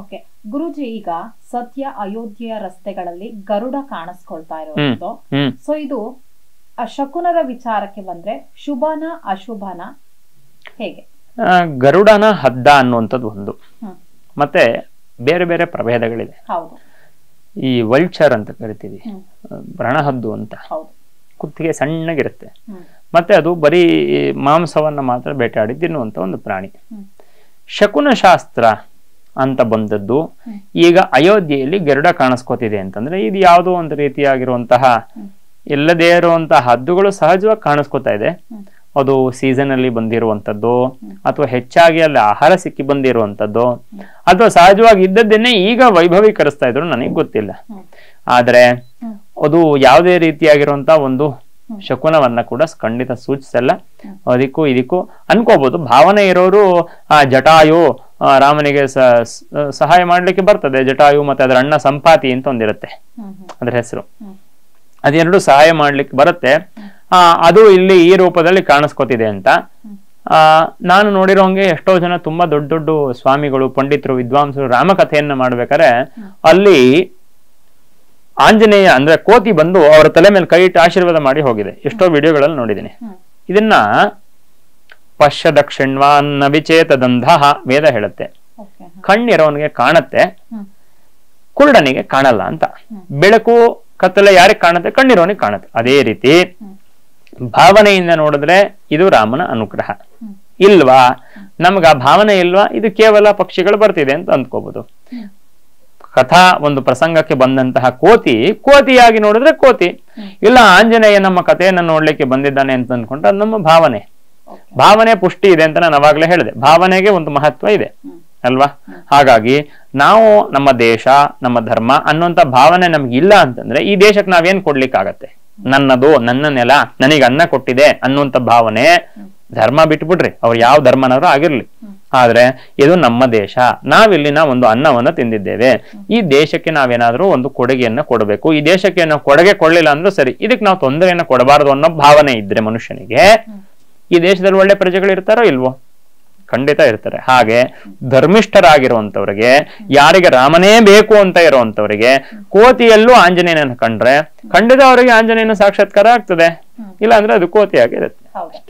okay ಗುರುಜಿ ಈಗ ಸದ್ಯ ಅಯೋಧ್ಯೆಯ ರಸ್ತೆಗಳಲ್ಲಿ ಗರುಡ ಕಾಣಿಸ್ಕೊಳ್ತಾ ಇರೋದು ಸೊ ಇದು ಶಕುನರ ವಿಚಾರಕ್ಕೆ ಬಂದ್ರೆ ಶುಭನ ಅಶುಭನ ಹೇಗೆ ಗರುಡನ ಹದ್ದ ಅನ್ನುವಂಥದ್ದು ಒಂದು ಮತ್ತೆ ಬೇರೆ ಬೇರೆ ಪ್ರಭೇದಗಳಿದೆ ಈ ವಲ್ಚರ್ ಅಂತ ಕರಿತೀವಿ ಹದ್ದು ಅಂತ ಕುತ್ತಿಗೆ ಸಣ್ಣಗಿರುತ್ತೆ ಮತ್ತೆ ಅದು ಬರೀ ಮಾಂಸವನ್ನ ಮಾತ್ರ ಬೇಟೆಯಾಡಿ ತಿನ್ನುವಂಥ ಒಂದು ಪ್ರಾಣಿ ಶಕುನ ಶಾಸ್ತ್ರ ಅಂತ ಬಂದದ್ದು ಈಗ ಅಯೋಧ್ಯೆಯಲ್ಲಿ ಗರುಡ ಕಾಣಿಸ್ಕೋತಿದೆ ಅಂತಂದ್ರೆ ಇದು ಯಾವುದೋ ಒಂದು ರೀತಿಯಾಗಿರುವಂತಹ ಇಲ್ಲದೇ ಇರುವಂತಹ ಹದ್ದುಗಳು ಸಹಜವಾಗಿ ಕಾಣಿಸ್ಕೋತಾ ಇದೆ ಅದು ಸೀಸನ್ ಅಲ್ಲಿ ಬಂದಿರುವಂತದ್ದು ಅಥವಾ ಹೆಚ್ಚಾಗಿ ಅಲ್ಲಿ ಆಹಾರ ಸಿಕ್ಕಿ ಬಂದಿರುವಂತದ್ದು ಅಥವಾ ಸಹಜವಾಗಿ ಇದ್ದದ್ದನ್ನೇ ಈಗ ವೈಭವೀಕರಿಸ್ತಾ ಇದ್ರು ನನಗೆ ಗೊತ್ತಿಲ್ಲ ಆದ್ರೆ ಅದು ಯಾವುದೇ ರೀತಿಯಾಗಿರುವಂತಹ ಒಂದು ಶಕುನವನ್ನ ಕೂಡ ಖಂಡಿತ ಸೂಚಿಸಲ್ಲ ಅದಕ್ಕೂ ಇದಕ್ಕೂ ಅನ್ಕೋಬಹುದು ಭಾವನೆ ಇರೋರು ಆ ಜಟಾಯು ರಾಮನಿಗೆ ಸಹಾಯ ಮಾಡಲಿಕ್ಕೆ ಬರ್ತದೆ ಜಟಾಯು ಮತ್ತೆ ಅದರ ಅಣ್ಣ ಸಂಪಾತಿ ಅಂತ ಒಂದಿರುತ್ತೆ ಅದ್ರ ಹೆಸರು ಅದೆರಡು ಸಹಾಯ ಮಾಡ್ಲಿಕ್ಕೆ ಬರುತ್ತೆ ಆ ಅದು ಇಲ್ಲಿ ಈ ರೂಪದಲ್ಲಿ ಕಾಣಿಸ್ಕೋತಿದೆ ಅಂತ ಆ ನಾನು ನೋಡಿರೋ ಹಂಗೆ ಎಷ್ಟೋ ಜನ ತುಂಬಾ ದೊಡ್ಡ ದೊಡ್ಡ ಸ್ವಾಮಿಗಳು ಪಂಡಿತರು ವಿದ್ವಾಂಸರು ರಾಮಕಥೆಯನ್ನ ಮಾಡ್ಬೇಕಾರೆ ಅಲ್ಲಿ ಆಂಜನೇಯ ಅಂದ್ರೆ ಕೋತಿ ಬಂದು ಅವರ ತಲೆ ಮೇಲೆ ಕೈ ಇಟ್ಟು ಆಶೀರ್ವಾದ ಮಾಡಿ ಹೋಗಿದೆ ಎಷ್ಟೋ ವಿಡಿಯೋಗಳಲ್ಲಿ ನೋಡಿದ್ದೀನಿ ಇದನ್ನ ಪಶ್ಯ ವಿಚೇತ ದಂಧ ವೇದ ಹೇಳುತ್ತೆ ಕಣ್ಣಿರೋನಿಗೆ ಕಾಣತ್ತೆ ಕುರುಡನಿಗೆ ಕಾಣಲ್ಲ ಅಂತ ಬೆಳಕು ಕತ್ತಲೆ ಯಾರಿಗೆ ಕಾಣುತ್ತೆ ಕಣ್ಣಿರೋನಿಗೆ ಕಾಣುತ್ತೆ ಅದೇ ರೀತಿ ಭಾವನೆಯಿಂದ ನೋಡಿದ್ರೆ ಇದು ರಾಮನ ಅನುಗ್ರಹ ಇಲ್ವಾ ನಮ್ಗೆ ಆ ಭಾವನೆ ಇಲ್ವಾ ಇದು ಕೇವಲ ಪಕ್ಷಿಗಳು ಬರ್ತಿದೆ ಅಂತ ಅಂದ್ಕೋಬಹುದು ಕಥಾ ಒಂದು ಪ್ರಸಂಗಕ್ಕೆ ಬಂದಂತಹ ಕೋತಿ ಕೋತಿಯಾಗಿ ನೋಡಿದ್ರೆ ಕೋತಿ ಇಲ್ಲ ಆಂಜನೇಯ ನಮ್ಮ ಕಥೆಯನ್ನು ನೋಡ್ಲಿಕ್ಕೆ ಬಂದಿದ್ದಾನೆ ಅಂತ ಅಂದ್ಕೊಂಡ್ರೆ ನಮ್ಮ ಭಾವನೆ ಭಾವನೆ ಪುಷ್ಟಿ ಇದೆ ಅಂತ ನಾನು ಅವಾಗಲೇ ಹೇಳಿದೆ ಭಾವನೆಗೆ ಒಂದು ಮಹತ್ವ ಇದೆ ಅಲ್ವಾ ಹಾಗಾಗಿ ನಾವು ನಮ್ಮ ದೇಶ ನಮ್ಮ ಧರ್ಮ ಅನ್ನುವಂಥ ಭಾವನೆ ಇಲ್ಲ ಅಂತಂದ್ರೆ ಈ ದೇಶಕ್ಕೆ ನಾವೇನ್ ಕೊಡ್ಲಿಕ್ಕಾಗತ್ತೆ ನನ್ನದು ನನ್ನ ನೆಲ ನನಗೆ ಅನ್ನ ಕೊಟ್ಟಿದೆ ಅನ್ನುವಂಥ ಭಾವನೆ ಧರ್ಮ ಬಿಟ್ಬಿಡ್ರಿ ಅವ್ರು ಯಾವ ಧರ್ಮನಾದ್ರೂ ಆಗಿರ್ಲಿ ಆದ್ರೆ ಇದು ನಮ್ಮ ದೇಶ ನಾವಿಲ್ಲಿನ ಒಂದು ಅನ್ನವನ್ನ ತಿಂದಿದ್ದೇವೆ ಈ ದೇಶಕ್ಕೆ ನಾವೇನಾದ್ರೂ ಒಂದು ಕೊಡುಗೆಯನ್ನ ಕೊಡಬೇಕು ಈ ದೇಶಕ್ಕೆ ನಾವು ಕೊಡುಗೆ ಕೊಡ್ಲಿಲ್ಲ ಅಂದ್ರೂ ಸರಿ ಇದಕ್ಕೆ ನಾವು ತೊಂದರೆಯನ್ನ ಕೊಡಬಾರದು ಅನ್ನೋ ಭಾವನೆ ಇದ್ರೆ ಮನುಷ್ಯನಿಗೆ ಈ ದೇಶದಲ್ಲಿ ಒಳ್ಳೆ ಇರ್ತಾರೋ ಇಲ್ವೋ ಖಂಡಿತ ಇರ್ತಾರೆ ಹಾಗೆ ಧರ್ಮಿಷ್ಠರಾಗಿರುವಂತವ್ರಿಗೆ ಯಾರಿಗೆ ರಾಮನೇ ಬೇಕು ಅಂತ ಇರುವಂತವ್ರಿಗೆ ಕೋತಿಯಲ್ಲೂ ಆಂಜನೇಯನ ಕಂಡ್ರೆ ಖಂಡಿತ ಅವರಿಗೆ ಆಂಜನೇಯನ ಸಾಕ್ಷಾತ್ಕಾರ ಆಗ್ತದೆ ಇಲ್ಲ ಅಂದ್ರೆ ಅದು ಕೋತಿ ಆಗಿರುತ್ತೆ